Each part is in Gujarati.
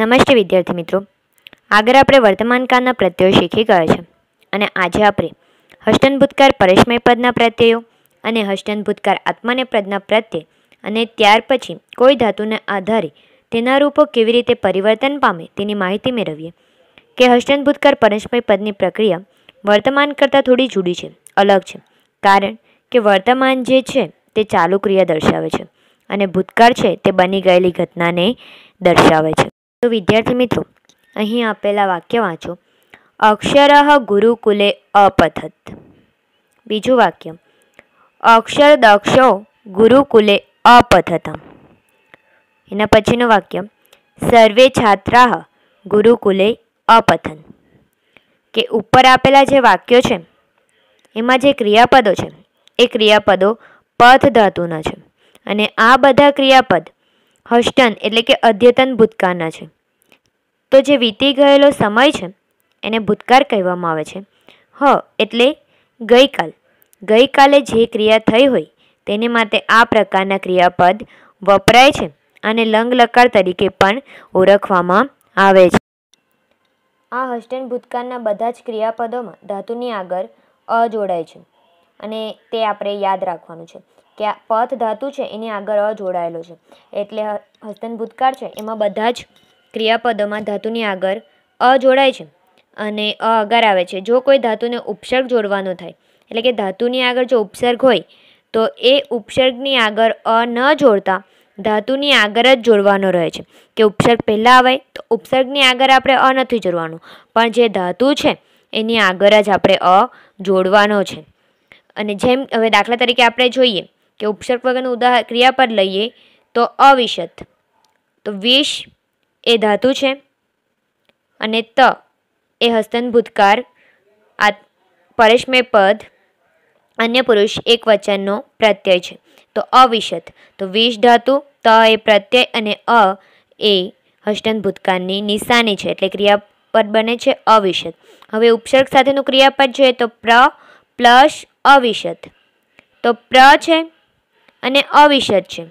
નમસ્તે વિદ્યાર્થી મિત્રો આગળ આપણે વર્તમાનકાળના પ્રત્યયો શીખી ગયા છે અને આજે આપણે હસ્તન ભૂતકાર પરેશમય પદના પ્રત્યયો અને હસ્તન ભૂતકાર આત્માને પદના પ્રત્યય અને ત્યાર પછી કોઈ ધાતુને આધારે તેના રૂપો કેવી રીતે પરિવર્તન પામે તેની માહિતી મેળવીએ કે હસ્તન ભૂતકાર પરેશમય પદની પ્રક્રિયા વર્તમાન કરતાં થોડી જુદી છે અલગ છે કારણ કે વર્તમાન જે છે તે ચાલુ ક્રિયા દર્શાવે છે અને ભૂતકાળ છે તે બની ગયેલી ઘટનાને દર્શાવે છે તો વિદ્યાર્થી મિત્રો અહીં આપેલા વાક્ય વાંચો અક્ષરઃ ગુરુકુલે અપથત બીજું વાક્ય અક્ષર દક્ષો ગુરુકુલે અપથતમ એના પછીનું વાક્ય સર્વે છાત્રાહ ગુરુકુલે અપથન કે ઉપર આપેલા જે વાક્યો છે એમાં જે ક્રિયાપદો છે એ ક્રિયાપદો પથ ધાતુના છે અને આ બધા ક્રિયાપદ હસ્ટન એટલે કે અદ્યતન ભૂતકાળના છે તો જે વીતી ગયેલો સમય છે એને ભૂતકાળ કહેવામાં આવે છે હ એટલે ગઈકાલ ગઈકાલે જે ક્રિયા થઈ હોય તેને માટે આ પ્રકારના ક્રિયાપદ વપરાય છે અને લંગ લકાર તરીકે પણ ઓળખવામાં આવે છે આ હસ્ટેન ભૂતકાળના બધા જ ક્રિયાપદોમાં ધાતુની આગળ અ જોડાય છે અને તે આપણે યાદ રાખવાનું છે કે આ પથ ધાતુ છે એની આગળ અ જોડાયેલો છે એટલે હસ્તન ભૂતકાળ છે એમાં બધા જ ક્રિયાપદોમાં ધાતુની આગળ અ જોડાય છે અને અ આગળ આવે છે જો કોઈ ધાતુને ઉપસર્ગ જોડવાનો થાય એટલે કે ધાતુની આગળ જો ઉપસર્ગ હોય તો એ ઉપસર્ગની આગળ અ ન જોડતા ધાતુની આગળ જ જોડવાનો રહે છે કે ઉપસર્ગ પહેલાં આવે તો ઉપસર્ગની આગળ આપણે અ નથી જોડવાનું પણ જે ધાતુ છે એની આગળ જ આપણે અ જોડવાનો છે અને જેમ હવે દાખલા તરીકે આપણે જોઈએ કે ઉપસર્ગ વગરનું ઉદાહરણ ક્રિયાપદ લઈએ તો અવિશત તો વિષ એ ધાતુ છે અને ત એ હસ્તન ભૂતકાર આ પરેશમય પદ અન્ય પુરુષ એક વચનનો પ્રત્યય છે તો અવિષદ તો વિષ ધાતુ ત એ પ્રત્યય અને અ એ હસ્તન ભૂતકારની નિશાની છે એટલે ક્રિયાપદ બને છે અવિષદ હવે ઉપસર્ગ સાથેનું ક્રિયાપદ જોઈએ તો પ્ર પ્લસ અવિષદ તો પ્ર છે અને અવિષદ છે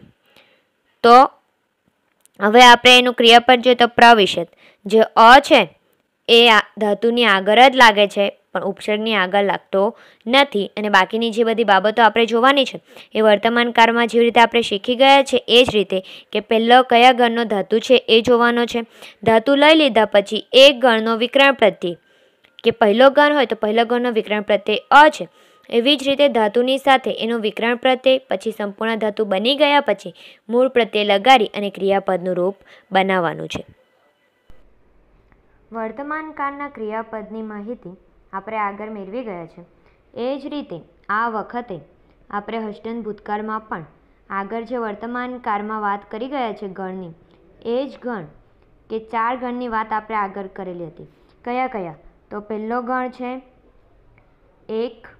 તો હવે આપણે એનું ક્રિયાપદ જોઈએ તો પ્રવિશત જે અ છે એ ધાતુની આગળ જ લાગે છે પણ ઉપસર્ગની આગળ લાગતો નથી અને બાકીની જે બધી બાબતો આપણે જોવાની છે એ વર્તમાન કાળમાં જેવી રીતે આપણે શીખી ગયા છે એ જ રીતે કે પહેલો કયા ગણનો ધાતુ છે એ જોવાનો છે ધાતુ લઈ લીધા પછી એક ગણનો વિકરણ પ્રત્યે કે પહેલો ગણ હોય તો પહેલો ગણનો વિકરણ પ્રત્યે અ છે એવી જ રીતે ધાતુની સાથે એનો વિકરણ પ્રત્યે પછી સંપૂર્ણ ધાતુ બની ગયા પછી મૂળ પ્રત્યે લગાડી અને ક્રિયાપદનું રૂપ બનાવવાનું છે વર્તમાન કાળના ક્રિયાપદની માહિતી આપણે આગળ મેળવી ગયા છે એ જ રીતે આ વખતે આપણે હસ્તન ભૂતકાળમાં પણ આગળ જે વર્તમાન કાળમાં વાત કરી ગયા છે ગણની એ જ ગણ કે ચાર ગણની વાત આપણે આગળ કરેલી હતી કયા કયા તો પહેલો ગણ છે એક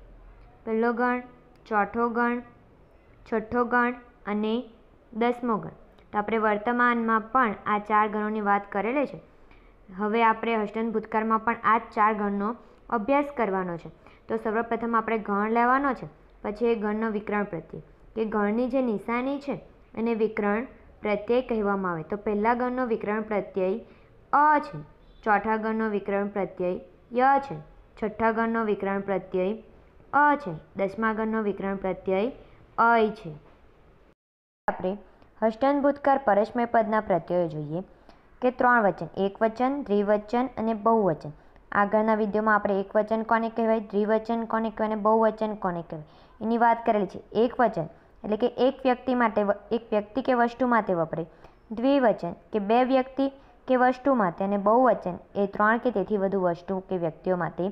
પહેલો ગણ ચોથો ગણ છઠ્ઠો ગણ અને દસમો ગણ તો આપણે વર્તમાનમાં પણ આ ચાર ગણોની વાત કરેલી છે હવે આપણે હસ્તન ભૂતકાળમાં પણ આ ચાર ગણનો અભ્યાસ કરવાનો છે તો સર્વપ્રથમ આપણે ગણ લેવાનો છે પછી એ ગણનો વિકરણ પ્રત્યે કે ગણની જે નિશાની છે એને વિકરણ પ્રત્યય કહેવામાં આવે તો પહેલાં ગણનો વિકરણ પ્રત્યય અ છે ચોથા ગણનો વિકરણ પ્રત્યય ય છે છઠ્ઠા ગણનો વિકરણ પ્રત્યય અ છે દસમા ગણનો વિકરણ પ્રત્યય અય છે આપણે હષ્ટન ભૂતકાર પરસ્મય પદના પ્રત્યયો જોઈએ કે ત્રણ વચન એક વચન દ્વિવચન અને બહુવચન આગળના વિડીયોમાં આપણે એક વચન કોને કહેવાય દ્વિવચન કોને કહેવાય અને બહુવચન કોને કહેવાય એની વાત કરેલી છે એક વચન એટલે કે એક વ્યક્તિ માટે એક વ્યક્તિ કે વસ્તુ માટે વપરાય દ્વિવચન કે બે વ્યક્તિ કે વસ્તુ માટે અને બહુવચન એ ત્રણ કે તેથી વધુ વસ્તુ કે વ્યક્તિઓ માટે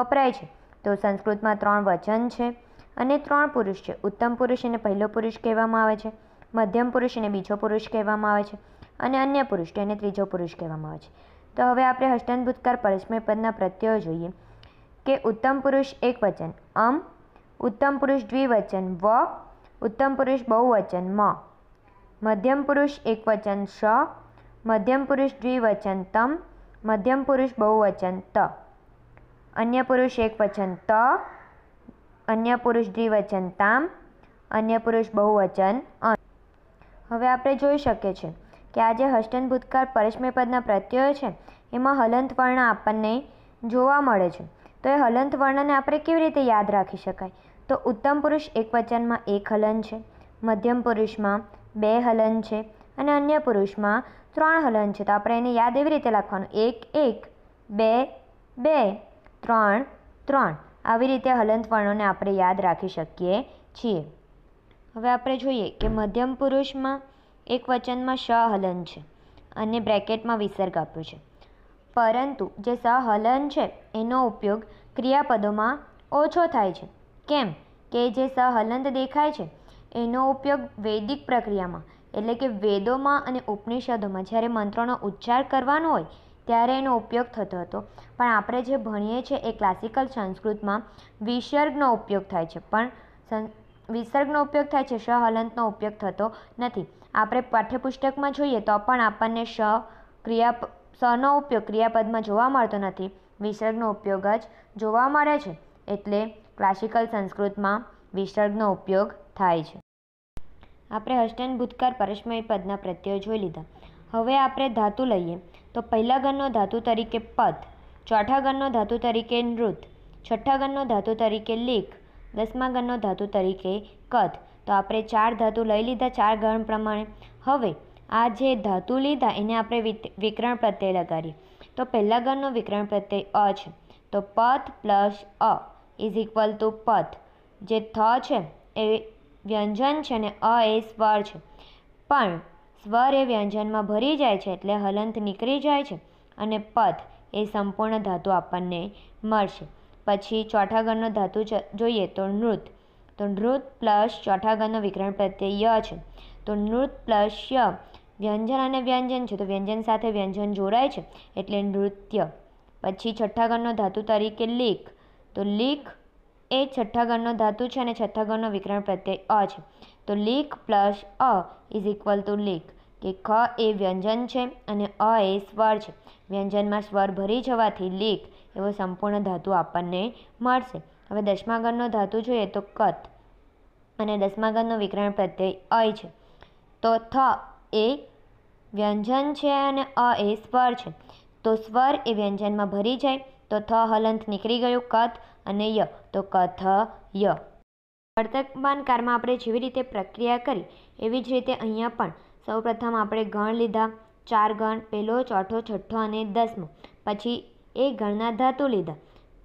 વપરાય છે તો સંસ્કૃતમાં ત્રણ વચન છે અને ત્રણ પુરુષ છે ઉત્તમ પુરુષ એને પહેલો પુરુષ કહેવામાં આવે છે મધ્યમ પુરુષ એને બીજો પુરુષ કહેવામાં આવે છે અને અન્ય પુરુષ તેને ત્રીજો પુરુષ કહેવામાં આવે છે તો હવે આપણે હસ્તન ભૂતકાર પરસ્મય પદના પ્રત્યયો જોઈએ કે ઉત્તમ પુરુષ એક વચન અમ ઉત્તમ પુરુષ દ્વિવચન વ ઉત્તમ પુરુષ બહુવચન મ મધ્યમ પુરુષ એકવચન શ મધ્યમ પુરુષ દ્વિવચન તમ મધ્યમ પુરુષ બહુવચન ત અન્ય પુરુષ એકવચન ત અન્ય પુરુષ દ્વિવચન તામ અન્ય પુરુષ બહુવચન અન હવે આપણે જોઈ શકીએ છીએ કે આ જે હસ્તન ભૂતકાળ પરસ્મય પદના પ્રત્યયો છે એમાં હલંત વર્ણ આપણને જોવા મળે છે તો એ હલંત વર્ણને આપણે કેવી રીતે યાદ રાખી શકાય તો ઉત્તમ પુરુષ એકવચનમાં એક હલન છે મધ્યમ પુરુષમાં બે હલન છે અને અન્ય પુરુષમાં ત્રણ હલન છે તો આપણે એને યાદ એવી રીતે લખવાનું એક એક બે બે ત્રણ ત્રણ આવી રીતે હલંત વર્ણોને આપણે યાદ રાખી શકીએ છીએ હવે આપણે જોઈએ કે મધ્યમ પુરુષમાં એક વચનમાં શ હલન છે અને બ્રેકેટમાં વિસર્ગ આપ્યો છે પરંતુ જે સહલન છે એનો ઉપયોગ ક્રિયાપદોમાં ઓછો થાય છે કેમ કે જે સ હલંત દેખાય છે એનો ઉપયોગ વૈદિક પ્રક્રિયામાં એટલે કે વેદોમાં અને ઉપનિષદોમાં જ્યારે મંત્રોનો ઉચ્ચાર કરવાનો હોય ત્યારે એનો ઉપયોગ થતો હતો પણ આપણે જે ભણીએ છીએ એ ક્લાસિકલ સંસ્કૃતમાં વિસર્ગનો ઉપયોગ થાય છે પણ વિસર્ગનો ઉપયોગ થાય છે શ હલંતનો ઉપયોગ થતો નથી આપણે પાઠ્યપુસ્તકમાં જોઈએ તો પણ આપણને શ ક્રિયા સનો ઉપયોગ ક્રિયાપદમાં જોવા મળતો નથી વિસર્ગનો ઉપયોગ જ જોવા મળે છે એટલે ક્લાસિકલ સંસ્કૃતમાં વિસર્ગનો ઉપયોગ થાય છે આપણે હસ્તન ભૂતકાળ પરસ્મય પદના પ્રત્યયો જોઈ લીધા હવે આપણે ધાતુ લઈએ તો પહેલા ગણનો ધાતુ તરીકે પદ ચોથા ગણનો ધાતુ તરીકે નૃત છઠ્ઠા ગણનો ધાતુ તરીકે લેખ દસમા ગણનો ધાતુ તરીકે કદ તો આપણે ચાર ધાતુ લઈ લીધા ચાર ગણ પ્રમાણે હવે આ જે ધાતુ લીધા એને આપણે વિકરણ પ્રત્યય લગાડીએ તો પહેલા ગણનો વિકરણ પ્રત્યય અ છે તો પથ પ્લસ અ ઇઝ ઇક્વલ ટુ પથ જે થ છે એ વ્યંજન છે ને અ એ સ્વર છે પણ સ્વર એ વ્યંજનમાં ભરી જાય છે એટલે હલંત નીકળી જાય છે અને પથ એ સંપૂર્ણ ધાતુ આપણને મળશે પછી ચોથા ગણનો ધાતુ જોઈએ તો નૃત તો નૃત પ્લસ ચોથા ગણનો વિકરણ પ્રત્યે ય છે તો નૃત પ્લસ ય વ્યંજન અને વ્યંજન છે તો વ્યંજન સાથે વ્યંજન જોડાય છે એટલે નૃત્ય પછી છઠ્ઠા ગણનો ધાતુ તરીકે લીક તો લીક એ છઠ્ઠા ગણનો ધાતુ છે અને છઠ્ઠા ગણનો વિકરણ પ્રત્યય અ છે તો લીક પ્લસ અ ઇઝ ઇક્વલ ટુ લીક કે ખ એ વ્યંજન છે અને અ એ સ્વર છે વ્યંજનમાં સ્વર ભરી જવાથી લેખ એવો સંપૂર્ણ ધાતુ આપણને મળશે હવે દસમા ધાતુ જોઈએ તો કત અને દસમા વિકરણ પ્રત્યય અય છે તો થ એ વ્યંજન છે અને અ એ સ્વર છે તો સ્વર એ વ્યંજનમાં ભરી જાય તો થ હલંત નીકળી ગયું કત અને ય તો કથ ય વર્તમાન કારમાં આપણે જેવી રીતે પ્રક્રિયા કરી એવી જ રીતે અહીંયા પણ સૌપ્રથમ આપણે ગણ લીધા ચાર ગણ પહેલો ચોથો છઠ્ઠો અને દસમો પછી એ ગણના ધાતુ લીધા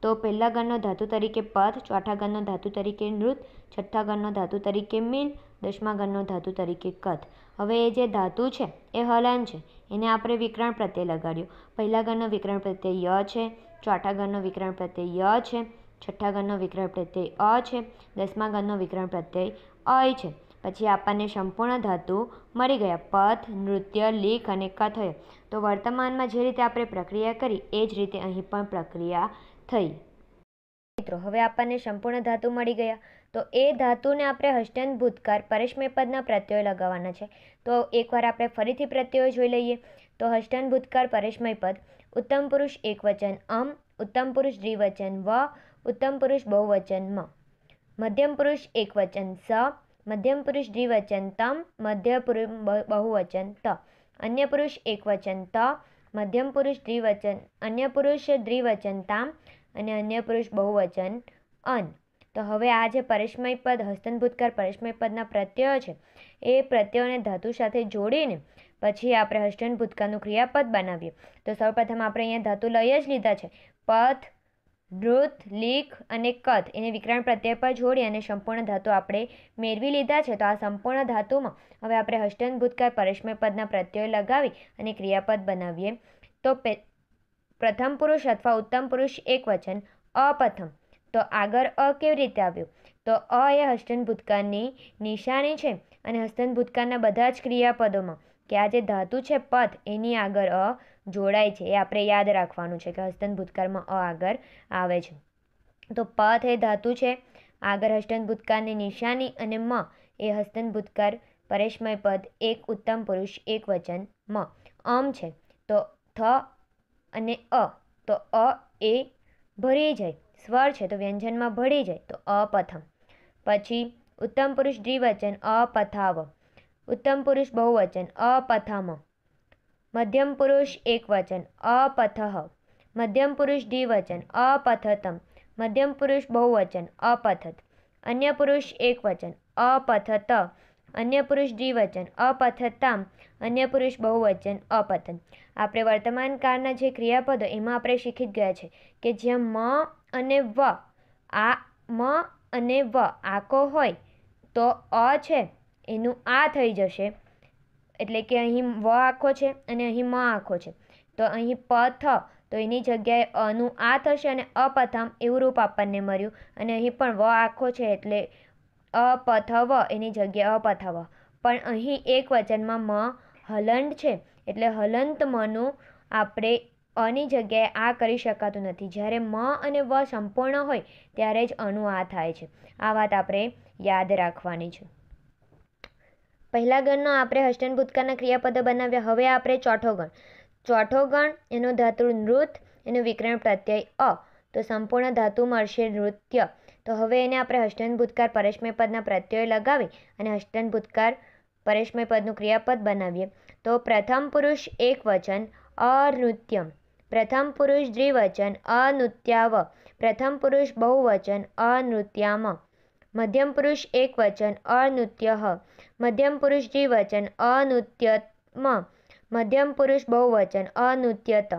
તો પહેલા ગણનો ધાતુ તરીકે પથ ચોથા ગણનો ધાતુ તરીકે નૃત છઠ્ઠા ગણનો ધાતુ તરીકે મીન દસમા ગણનો ધાતુ તરીકે કથ હવે એ જે ધાતુ છે એ હલન છે એને આપણે વિકરણ પ્રત્યે લગાડ્યું પહેલા ગણનો વિકરણ પ્રત્યે ય છે ચોથા ગણનો વિકરણ પ્રત્યે ય છે છઠ્ઠા ગણનો વિકરણ પ્રત્યય અ છે દસમા ગણનો વિકરણ પ્રત્યય અય છે પછી આપણને સંપૂર્ણ ધાતુ મળી ગયા પથ નૃત્ય લેખ અને કથય તો વર્તમાનમાં જે રીતે આપણે પ્રક્રિયા કરી એ જ રીતે અહીં પણ પ્રક્રિયા થઈ મિત્રો હવે આપણને સંપૂર્ણ ધાતુ મળી ગયા તો એ ધાતુને આપણે હષ્ટન ભૂતકાર પરેશમય પદના પ્રત્યયો લગાવવાના છે તો એકવાર આપણે ફરીથી પ્રત્યયો જોઈ લઈએ તો હસ્તન ભૂતકાર પરેશમય પદ ઉત્તમ પુરુષ એકવચન અમ ઉત્તમ પુરુષ દ્વિવચન વ ઉત્તમ પુરુષ બહુવચન મ મધ્યમ પુરુષ એકવચન સ મધ્યમ પુરુષ દ્વિવચન તમ મધ્ય પુરુષ બહુવચન ત અન્ય પુરુષ એકવચન ત મધ્યમ પુરુષ દ્વિવચન અન્ય પુરુષ દ્વિવચન તામ અને અન્ય પુરુષ બહુવચન અન તો હવે આ જે પરેશમય પદ હસ્તન ભૂતકાળ પરેશમય પદના પ્રત્યયો છે એ પ્રત્યયોને ધાતુ સાથે જોડીને પછી આપણે હસ્તન ભૂતકાળનું ક્રિયાપદ બનાવીએ તો સૌપ્રથમ આપણે અહીંયા ધાતુ લઈ જ લીધા છે પથ ધ્રુત લીખ અને કથ એને વિકરાણ પ્રત્યય પર જોડી અને સંપૂર્ણ ધાતુ આપણે મેળવી લીધા છે તો આ સંપૂર્ણ ધાતુમાં હવે આપણે હસ્તન ભૂતકાળ પરસ્મય પદના પ્રત્યય લગાવી અને ક્રિયાપદ બનાવીએ તો પ્રથમ પુરુષ અથવા ઉત્તમ પુરુષ એક વચન અપ્રથમ તો આગળ અ કેવી રીતે આવ્યું તો અ એ હસ્તન ભૂતકાળની નિશાની છે અને હસ્તન ભૂતકાળના બધા જ ક્રિયાપદોમાં કે આ જે ધાતુ છે પથ એની આગળ અ જોડાય છે એ આપણે યાદ રાખવાનું છે કે હસ્તન ભૂતકાળમાં અ આગળ આવે છે તો પથ એ ધાતુ છે આગળ હસ્તન ભૂતકાળની નિશાની અને મ એ હસ્તન ભૂતકાળ પરેશમય પદ એક ઉત્તમ પુરુષ એક વચન મ અમ છે તો થ અને અ તો અ એ ભરી જાય સ્વર છે તો વ્યંજનમાં ભળી જાય તો અપથમ પછી ઉત્તમ પુરુષ દ્વિવચન અપથાવ ઉત્તમ પુરુષ બહુવચન અપથામ મધ્યમ પુરુષ એકવચન અપથ મધ્યમ પુરુષ દ્વિવચન અપથતમ મધ્યમ પુરુષ બહુવચન અપથત અન્ય પુરુષ એકવચન અપથત અન્ય પુરુષ દ્વિવચન અપથતામ અન્ય પુરુષ બહુવચન અપથન આપણે વર્તમાન કાળના જે ક્રિયાપદો એમાં આપણે શીખી ગયા છે કે જ્યાં મ અને વ આ મ અને વ આકો હોય તો અ છે એનું આ થઈ જશે એટલે કે અહીં વ આખો છે અને અહીં મ આખો છે તો અહીં પથ તો એની જગ્યાએ અનું આ થશે અને અપથમ એવું રૂપ આપણને મળ્યું અને અહીં પણ વ આખો છે એટલે અપથવ એની જગ્યાએ અપથવ પણ અહીં એક વચનમાં મ હલંત છે એટલે હલંત મનું આપણે અની જગ્યાએ આ કરી શકાતું નથી જ્યારે મ અને વ સંપૂર્ણ હોય ત્યારે જ અનુ આ થાય છે આ વાત આપણે યાદ રાખવાની છે પહેલા ગણનો આપણે હષ્ટન ભૂતકાળના ક્રિયાપદો બનાવ્યા હવે આપણે ચોથો ગણ ચોથો ગણ એનો ધાતુ નૃત એનું વિકરણ પ્રત્યય અ તો સંપૂર્ણ ધાતુ મળશે નૃત્ય તો હવે એને આપણે હસ્તન ભૂતકાર પરેશમય પદના પ્રત્યય લગાવી અને હસ્તન ભૂતકાર પરેશમય પદનું ક્રિયાપદ બનાવીએ તો પ્રથમ પુરુષ એક વચન અનૃત્યમ પ્રથમ પુરુષ દ્વિવચન અનૃત્યાવ પ્રથમ પુરુષ બહુવચન અનૃત્યામ મધ્યમ પુરુષ એક એકવચન અનુત્યઃ મધ્યમ પુરુષ દ્વિવચન અનુત્યત્મ મધ્યમ પુરુષ બહુવચન અનુત્યત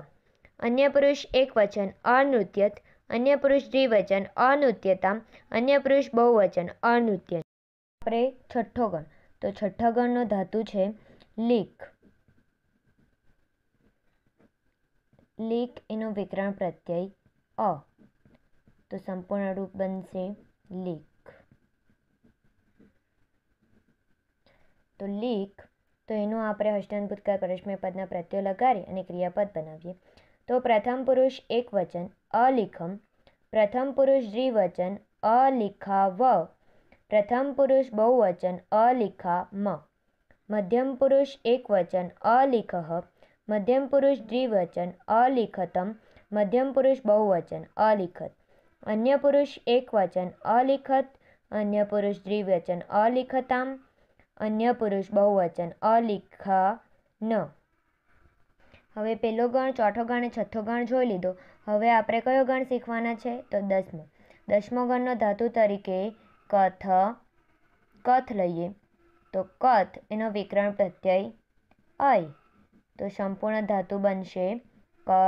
અન્ય પુરુષ એક એકવચન અનૃત્યત અન્ય પુરુષ દ્વિવચન અનુત્યતામ અન્ય પુરુષ બહુવચન અનૃત્ય આપણે છઠ્ઠો ગણ તો છઠ્ઠા ગણનો ધાતુ છે લીક લીક એનું વિકરણ પ્રત્યય અ તો સંપૂર્ણ રૂપ બનશે લીક તો લીક તો એનું આપણે હસ્તન ભૂતકાળ પરસ્મય પદના પ્રત્યો લગાડી અને ક્રિયાપદ બનાવીએ તો પ્રથમ પુરુષ એક વચન અલિખમ પ્રથમ પુરુષ દ્વિવચન અલિખાવ પ્રથમ પુરુષ બહુવચન અલિખા મ મધ્યમ પુરુષ એકવચન અલિખ મધ્યમ પુરુષ દ્વિવચન અલિખતમ મધ્યમ પુરુષ બહુવચન અલિખત અન્ય પુરુષ એકવચન અલિખત અન્ય પુરુષ દ્વિવચન અલિખતામ અન્ય પુરુષ બહુવચન ન હવે પહેલો ગણ ચોથો ગણ અને છઠ્ઠો ગણ જોઈ લીધો હવે આપણે કયો ગણ શીખવાના છે તો દસમો દસમો ગણનો ધાતુ તરીકે કથ કથ લઈએ તો કથ એનો વિકરણ પ્રત્યય અય તો સંપૂર્ણ ધાતુ બનશે ક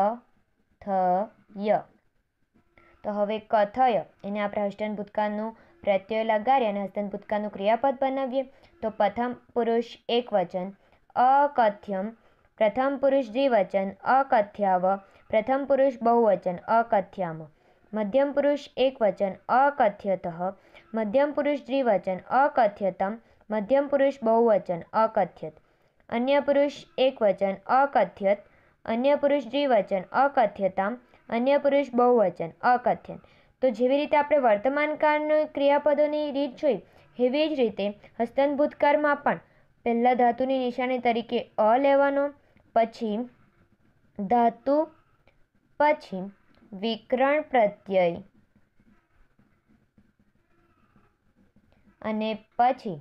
થ ય તો હવે કથય એને આપણે અષ્ટન ભૂતકાળનું પ્રત્યય લગાડી અને હસ્તન ભૂતકાળનું ક્રિયાપદ બનાવીએ તો પ્રથમ પુરુષ એકવચન અકથ્યમ પ્રથમ પુરુષ દ્વિવચન અકથ્યાવ પ્રથમ પુરુષ બહુવચન અકથ્યામ મધ્યમ પુરુષ એકવચન અકથ્યત મધ્યમ પુરુષ દ્વિવચન અકથ્યતમ મધ્યમ પુરુષ બહુવચન અકથ્યત અન્ય પુરુષ એકવચન અકથ્યત અન્ય પુરુષ દ્વિવચન અકથ્યતમ અન્ય પુરુષ બહુવચન અકથ્યત તો જેવી રીતે આપણે વર્તમાનકાળના ક્રિયાપદોની રીત જોઈ એવી જ રીતે હસ્તન ભૂતકાળમાં પણ પહેલાં ધાતુની નિશાની તરીકે અ લેવાનો પછી ધાતુ પછી વિકરણ પ્રત્યય અને પછી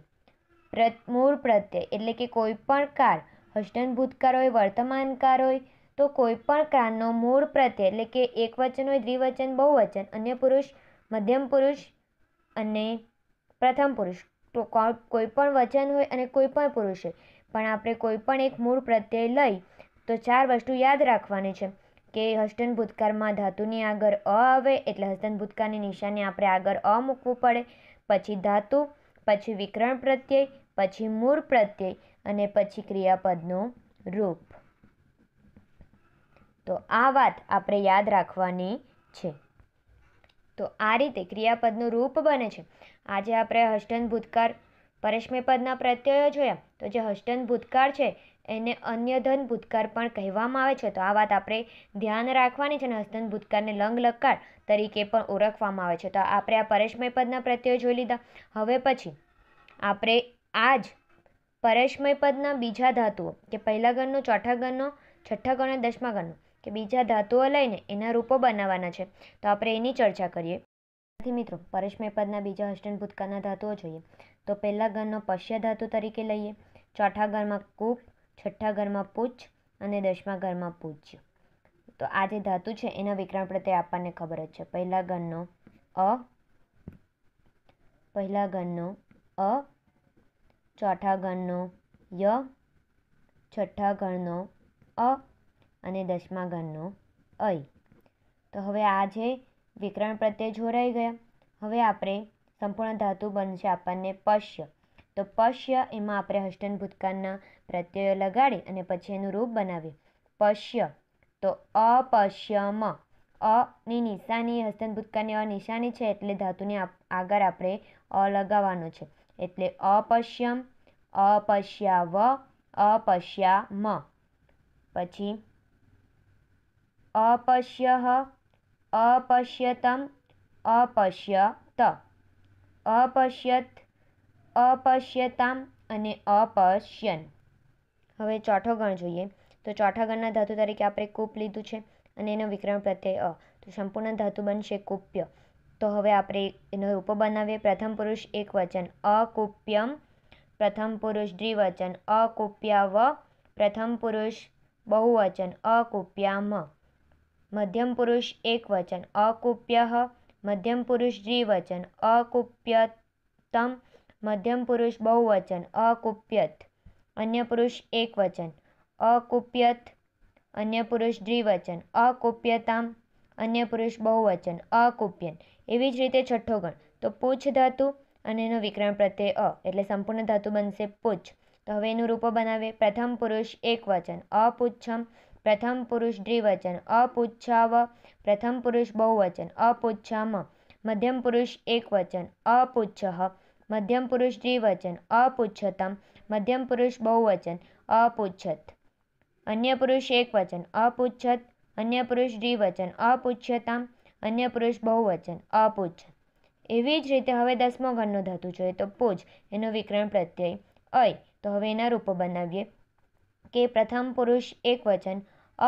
મૂળ પ્રત્યય એટલે કે કોઈ પણ કાર હસ્તન ભૂતકાર હોય વર્તમાનકાર હોય તો કોઈપણ કાળનો મૂળ પ્રત્યય એટલે કે એકવચન હોય દ્વિવચન બહુવચન અન્ય પુરુષ મધ્યમ પુરુષ અને પ્રથમ પુરુષ તો કોઈપણ વચન હોય અને કોઈ પણ પુરુષ હોય પણ આપણે કોઈ પણ એક મૂળ પ્રત્યય લઈ તો ચાર વસ્તુ યાદ રાખવાની છે કે હસ્તન ભૂતકાળમાં ધાતુની આગળ અ આવે એટલે હસ્તન ભૂતકાળની નિશાની આપણે આગળ અ મૂકવું પડે પછી ધાતુ પછી વિકરણ પ્રત્યય પછી મૂળ પ્રત્યય અને પછી ક્રિયાપદનું રૂપ તો આ વાત આપણે યાદ રાખવાની છે તો આ રીતે ક્રિયાપદનું રૂપ બને છે આજે આપણે હસ્તન ભૂતકાળ પરેશ્મે પદના પ્રત્યયો જોયા તો જે હસ્તન ભૂતકાળ છે એને અન્યધન ભૂતકાર પણ કહેવામાં આવે છે તો આ વાત આપણે ધ્યાન રાખવાની છે અને હસ્તન ભૂતકારને લંગ લકાર તરીકે પણ ઓળખવામાં આવે છે તો આપણે આ પરેશમય પદના પ્રત્યયો જોઈ લીધા હવે પછી આપણે આ જ પરેશમય બીજા ધાતુઓ કે પહેલા ગણનો ચોથા ગણનો છઠ્ઠા ગણ અને દસમા ગણનો કે બીજા ધાતુઓ લઈને એના રૂપો બનાવવાના છે તો આપણે એની ચર્ચા કરીએ મિત્રો પરશ્મય પદના બીજા અષ્ટન ભૂતકાના ધાતુઓ જોઈએ તો પહેલા ગણનો પશ્ય ધાતુ તરીકે લઈએ ચોથા ઘરમાં કૂપ છઠ્ઠા ઘરમાં પૂચ્છ અને દસમા ઘરમાં પૂજ્ય તો આ જે ધાતુ છે એના વિકરાણ પ્રત્યે આપણને ખબર જ છે પહેલા ગણનો અ પહેલા ગણનો અ ચોથા ગણનો ય છઠ્ઠા ગણનો અ અને દસમા ઘરનો અય તો હવે આ જે વિકરણ પ્રત્યય જોડાઈ ગયા હવે આપણે સંપૂર્ણ ધાતુ બનશે આપણને પશ્ય તો પશ્ય એમાં આપણે હસ્તન ભૂતકાળના પ્રત્યયો લગાડી અને પછી એનું રૂપ બનાવીએ પશ્ય તો અપશ્યમ અની નિશાની હસ્તન ભૂતકાળની અ નિશાની છે એટલે ધાતુને આગળ આપણે અ લગાવવાનું છે એટલે અપશ્યમ અપશ્યાવ મ પછી अपश्यः अपश्यतम् अपश्यत અપશ્યત અપશ્યતામ અને અપશ્યન હવે ચોથો ગણ જોઈએ તો ચોથા ગણના ધાતુ તરીકે આપણે કૂપ લીધું છે અને એનો વિક્રમ પ્રત્યય અ તો સંપૂર્ણ ધાતુ બનશે કૂપ્ય તો હવે આપણે એનો રૂપ બનાવીએ પ્રથમ પુરુષ એક વચન અકૂપ્યમ પ્રથમ પુરુષ દ્વિવચન અકૂપ્યાવ પ્રથમ પુરુષ બહુવચન અકૂપ્યામ મધ્યમ પુરુષ એકવચન અકુપ્ય મધ્યમ પુરુષ દ્વિવચન અકુપ્યતમ મધ્યમ પુરુષ બહુવચન અકુપ્યત અન્ય પુરુષ એકવચન અકુપ્યત અન્ય પુરુષ દ્વિવચન અકુપ્યતામ અન્ય પુરુષ બહુવચન અકુપ્યન એવી જ રીતે છઠ્ઠો ગણ તો પૂછ ધાતુ અને એનો વિક્રમ પ્રત્યે અ એટલે સંપૂર્ણ ધાતુ બનશે પૂછ તો હવે એનું રૂપો બનાવે પ્રથમ પુરુષ એકવચન અપુચ્છમ પ્રથમ પુરુષ દ્વિવચન અપુચ્છવ પ્રથમ પુરુષ બહુવચન અપુચ્છમ મધ્યમ પુરુષ એકવચન અપુચ્છ મધ્યમ પુરુષ દ્વિવચન અપુચ્છતમ મધ્યમ પુરુષ બહુવચન અપુચ્છત અન્ય પુરુષ એકવચન અપુચ્છત અન્ય પુરુષ દ્વિવચન અપુચ્છતમ અન્ય પુરુષ બહુવચન અપુચ્છ એવી જ રીતે હવે દસમો ઘરનું ધાતુ જોઈએ તો પૂજ એનો વિકરણ પ્રત્યય અય તો હવે એના રૂપો બનાવીએ કે પ્રથમ પુરુષ એકવચન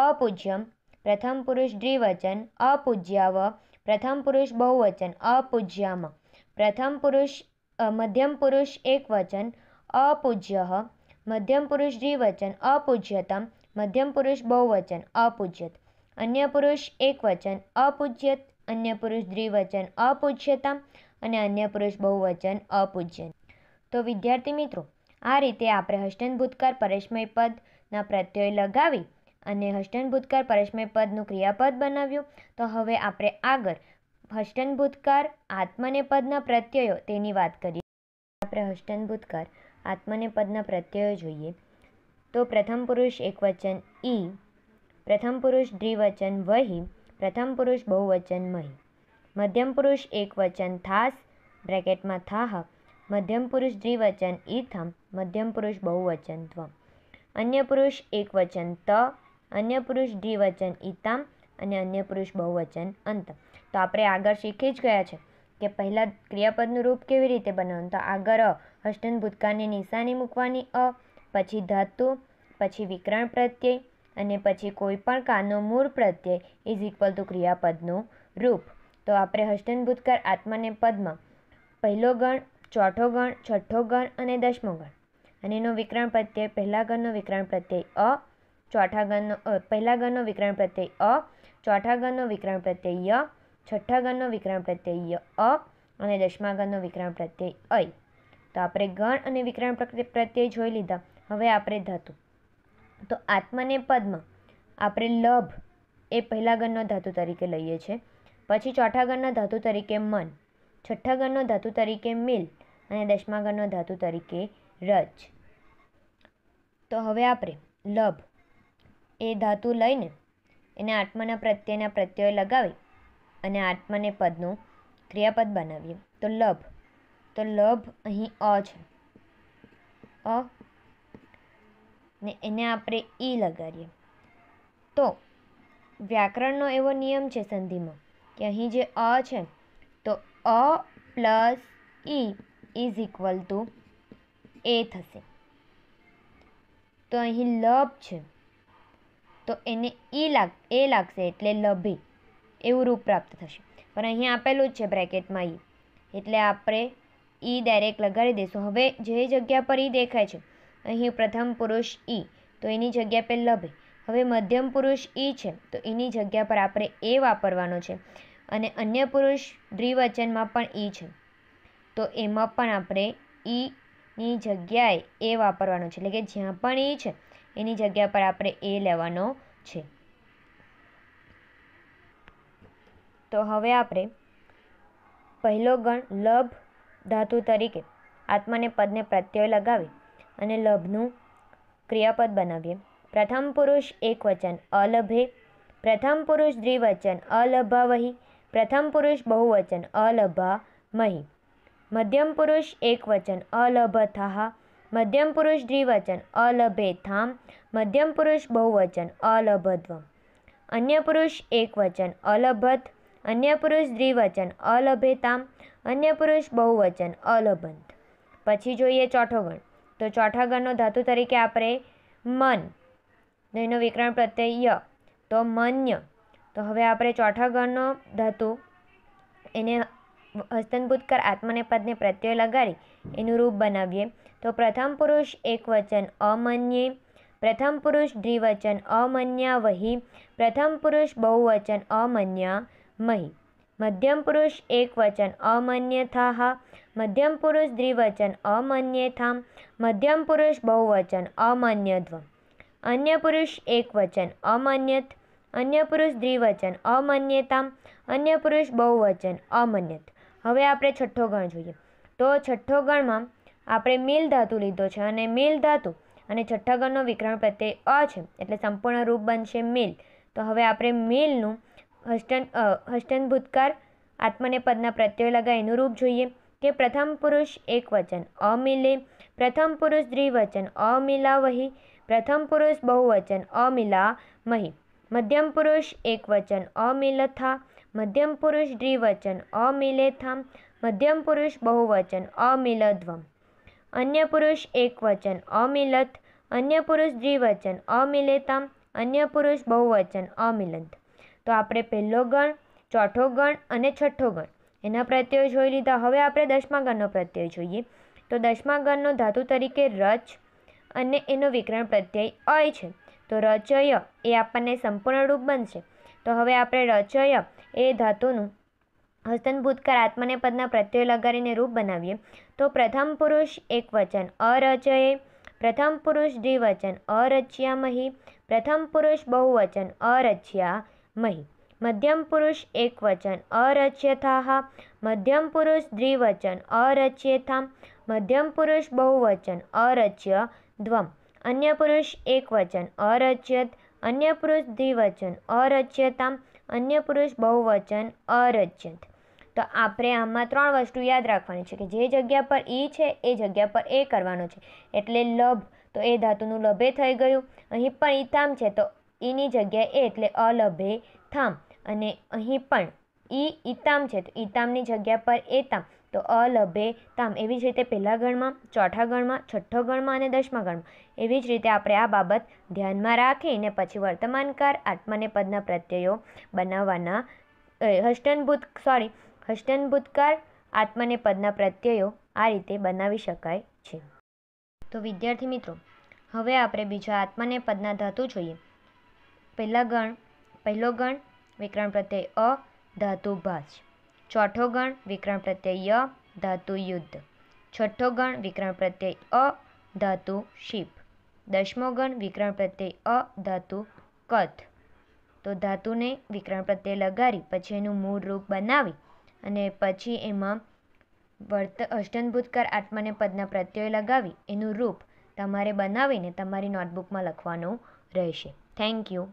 અપૂજ્યમ પ્રથમ પુરુષ દ્વિવચન અપૂજ્યાવ પ્રથમ પુરુષ બહુવચન અપૂજ્યામ પ્રથમ પુરુષ મધ્યમ પુરુષ એકવચન અપૂજ્ય મધ્યમ પુરુષ દ્વિવચન અપૂજ્યતમ મધ્યમ પુરુષ બહુવચન અપૂજ્યત અન્ય પુરુષ એકવચન અપૂજ્યત અન્ય પુરુષ દ્વિવચન અપૂજ્યતમ અને અન્ય પુરુષ બહુવચન અપૂજ્ય તો વિદ્યાર્થી મિત્રો આ રીતે આપણે હસ્તન ભૂતકાર પરેશમય પદ ના પ્રત્યય લગાવી અને હસ્તન ભૂતકાર પરેશમય પદનું ક્રિયાપદ બનાવ્યું તો હવે આપણે આગળ હષ્ટન ભૂતકાર આત્મને પદના પ્રત્યયો તેની વાત કરીએ આપણે હસ્તન ભૂતકાર આત્મને પદના પ્રત્યયો જોઈએ તો પ્રથમ પુરુષ એકવચન ઈ પ્રથમ પુરુષ દ્વિવચન વહી પ્રથમ પુરુષ બહુવચન મહી મધ્યમ પુરુષ એકવચન થાસ બ્રેકેટમાં થાહ મધ્યમ પુરુષ દ્વિવચન ઈથમ મધ્યમ પુરુષ બહુવચન ધ્વમ અન્ય પુરુષ એકવચન ત અન્ય પુરુષ દ્વિવચન ઇતામ અને અન્ય પુરુષ બહુવચન અંત તો આપણે આગળ શીખી જ ગયા છે કે પહેલાં ક્રિયાપદનું રૂપ કેવી રીતે બનાવવાનું તો આગળ હસ્તન ભૂતકાળની નિશાની મૂકવાની અ પછી ધાતુ પછી વિકરણ પ્રત્યય અને પછી કોઈપણ કાનો મૂળ પ્રત્યય ઇઝ ઇક્વલ ટુ ક્રિયાપદનું રૂપ તો આપણે હષ્ટન ભૂતકાળ આત્માને પદમાં પહેલો ગણ ચોથો ગણ છઠ્ઠો ગણ અને દસમો ગણ અને એનો વિકરાણ પ્રત્યય પહેલા ગણનો વિકરાણ પ્રત્યય અ ચોથા ગણનો પહેલા ગણનો વિકરાણ પ્રત્યય અ ચોથા ગણનો વિકરાણ પ્રત્યય ય છઠ્ઠા ગણનો વિકરાણ પ્રત્યય ય અ અને દસમા ગણનો વિકરાણ પ્રત્યય અય તો આપણે ગણ અને વિકરાણ પ્રત્યય જોઈ લીધા હવે આપણે ધાતુ તો આત્મને પદ્મ આપણે લભ એ પહેલા ગણનો ધાતુ તરીકે લઈએ છીએ પછી ચોથા ગણના ધાતુ તરીકે મન છઠ્ઠા ગણનો ધાતુ તરીકે મિલ અને દસમા ગણનો ધાતુ તરીકે રજ તો હવે આપણે લભ એ ધાતુ લઈને એને આત્માના પ્રત્યેના પ્રત્યય લગાવી અને આત્માને પદનું ક્રિયાપદ બનાવીએ તો લભ તો લભ અહીં અ છે અ ને એને આપણે ઈ લગાડીએ તો વ્યાકરણનો એવો નિયમ છે સંધિમાં કે અહીં જે અ છે તો અ પ્લસ ઈ ઇઝ ઇક્વલ ટુ એ થશે તો અહીં લભ છે તો એને ઈ લાગ એ લાગશે એટલે લભી એવું રૂપ પ્રાપ્ત થશે પણ અહીં આપેલું જ છે બ્રેકેટમાં ઈ એટલે આપણે ઈ ડાયરેક્ટ લગાડી દઈશું હવે જે જગ્યા પર ઈ દેખાય છે અહીં પ્રથમ પુરુષ ઈ તો એની જગ્યા પર લભી હવે મધ્યમ પુરુષ ઈ છે તો એની જગ્યા પર આપણે એ વાપરવાનો છે અને અન્ય પુરુષ દ્વિવચનમાં પણ ઈ છે તો એમાં પણ આપણે ઈ ની જગ્યાએ એ વાપરવાનો છે એટલે કે જ્યાં પણ એ છે એની જગ્યા પર આપણે એ લેવાનો છે તો હવે આપણે પહેલો ગણ લભ ધાતુ તરીકે આત્માને પદને પ્રત્યય લગાવી અને લભનું ક્રિયાપદ બનાવીએ પ્રથમ પુરુષ એકવચન અલભે પ્રથમ પુરુષ દ્વિવચન અલભાવહી પ્રથમ પુરુષ બહુવચન અલભામહી મધ્યમ પુરુષ એકવચન અલભથઃ મધ્યમ પુરુષ દ્વિવચન અલભેથામ મધ્યમ પુરુષ બહુવચન અલભધ્વ અન્ય પુરુષ એકવચન અલભત અન્ય પુરુષ દ્વિવચન અલભેતામ અન્ય પુરુષ બહુવચન અલબંધ પછી જોઈએ ચોથો ગણ તો ચોથા ગણનો ધાતુ તરીકે આપણે મન એનો વિકરણ પ્રત્યય ય તો મન્ય તો હવે આપણે ચોથા ગણનો ધાતુ એને હસ્તન ભૂતકાર આત્મને પદને પ્રત્યય લગાડી એનું રૂપ બનાવીએ તો પ્રથમ પુરુષ એકવચન અમન્યે પ્રથમ પુરુષ દ્વિવચન અમન્યા વહી પ્રથમ પુરુષ બહુવચન અમન્યા મહી મધ્યમ પુરુષ એકવચન અમન્ય થાહ મધ્યમ પુરુષ દ્વિવચન અમન્ય થામ મધ્યમ પુરુષ બહુવચન અમન્યધ્વ અન્ય પુરુષ એકવચન અમાન્યત અન્ય પુરુષ દ્વિવચન અમાન્યતામ અન્ય પુરુષ બહુવચન અમાન્યત હવે આપણે છઠ્ઠો ગણ જોઈએ તો છઠ્ઠો ગણમાં આપણે મિલ ધાતુ લીધો છે અને મિલ ધાતુ અને છઠ્ઠા ગણનો વિકરણ પ્રત્યે અ છે એટલે સંપૂર્ણ રૂપ બનશે મિલ તો હવે આપણે મિલનું હસ્તન હસ્તન ભૂતકાર પદના પ્રત્યય લગાય એનું રૂપ જોઈએ કે પ્રથમ પુરુષ એક વચન અમિલે પ્રથમ પુરુષ દ્વિવચન અમિલા વહી પ્રથમ પુરુષ બહુવચન અમિલા અમિલામહી મધ્યમ પુરુષ એકવચન અમિલથા મધ્યમ પુરુષ દ્વિવચન અમિલેથા મધ્યમ પુરુષ બહુવચન અમિલધ્વમ અન્ય પુરુષ એકવચન અમિલથ અન્ય પુરુષ દ્વિવચન અમિલેતામ અન્ય પુરુષ બહુવચન અમિલંત તો આપણે પહેલો ગણ ચોથો ગણ અને છઠ્ઠો ગણ એના પ્રત્યયો જોઈ લીધા હવે આપણે દસમા ગણનો પ્રત્યય જોઈએ તો દસમા ગણનો ધાતુ તરીકે રચ અને એનો વિકરણ પ્રત્યય અય છે તો રચય એ આપણને સંપૂર્ણ રૂપ બનશે તો હવે આપણે રચય એ ધાતુનું હસ્તન ભૂતકાર આત્મને પદના પ્રત્યય લગાડીને રૂપ બનાવીએ તો પ્રથમ પુરુષ એકવચન અરચયે પ્રથમ પુરુષ દ્વિવચન અરચ્યા મહી પ્રથમ પુરુષ બહુવચન અરચ્યા મહી મધ્યમ પુરુષ એકવચન અરચ્યથાહ મધ્યમ પુરુષ દ્વિવચન અરચ્યથા મધ્યમ પુરુષ બહુવચન અરચ્ય ધ્વમ અન્ય પુરુષ એકવચન અરચ્યત અન્ય પુરુષ દ્વિવચન અરચ્યતામ અન્ય પુરુષ બહુવચન અરચ્યત તો આપણે આમાં ત્રણ વસ્તુ યાદ રાખવાની છે કે જે જગ્યા પર ઈ છે એ જગ્યા પર એ કરવાનો છે એટલે લભ તો એ ધાતુનું લભે થઈ ગયું અહીં પણ ઈ છે તો ઈની જગ્યાએ એ એટલે અલભે થામ અને અહીં પણ ઈ ઈતામ છે તો ઈતામની જગ્યા પર એતામ તો અ લભે તામ એવી જ રીતે પહેલા ગણમાં ચોથા ગણમાં છઠ્ઠો ગણમાં અને દસમા ગણમાં એવી જ રીતે આપણે આ બાબત ધ્યાનમાં રાખીને પછી વર્તમાનકાર આત્મને પદના પ્રત્યયો બનાવવાના હસ્તનભૂત સોરી હસ્તનભૂતકાર આત્મને પદના પ્રત્યયો આ રીતે બનાવી શકાય છે તો વિદ્યાર્થી મિત્રો હવે આપણે બીજા આત્મને પદના ધાતુ જોઈએ પહેલા ગણ પહેલો ગણ વિકરણ પ્રત્યય અ ધાતુ ભાષ ચોથો ગણ વિક્રમ પ્રત્યય ય ધાતુ યુદ્ધ છઠ્ઠો ગણ વિક્રમ પ્રત્યય અ ધાતુ શિપ દસમો ગણ વિક્રમ પ્રત્યય અ ધાતુ કથ તો ધાતુને વિક્રમ પ્રત્યય લગાડી પછી એનું મૂળ રૂપ બનાવી અને પછી એમાં વર્ત અષ્ટનભૂતકાર આત્માને પદના પ્રત્યય લગાવી એનું રૂપ તમારે બનાવીને તમારી નોટબુકમાં લખવાનું રહેશે થેન્ક યુ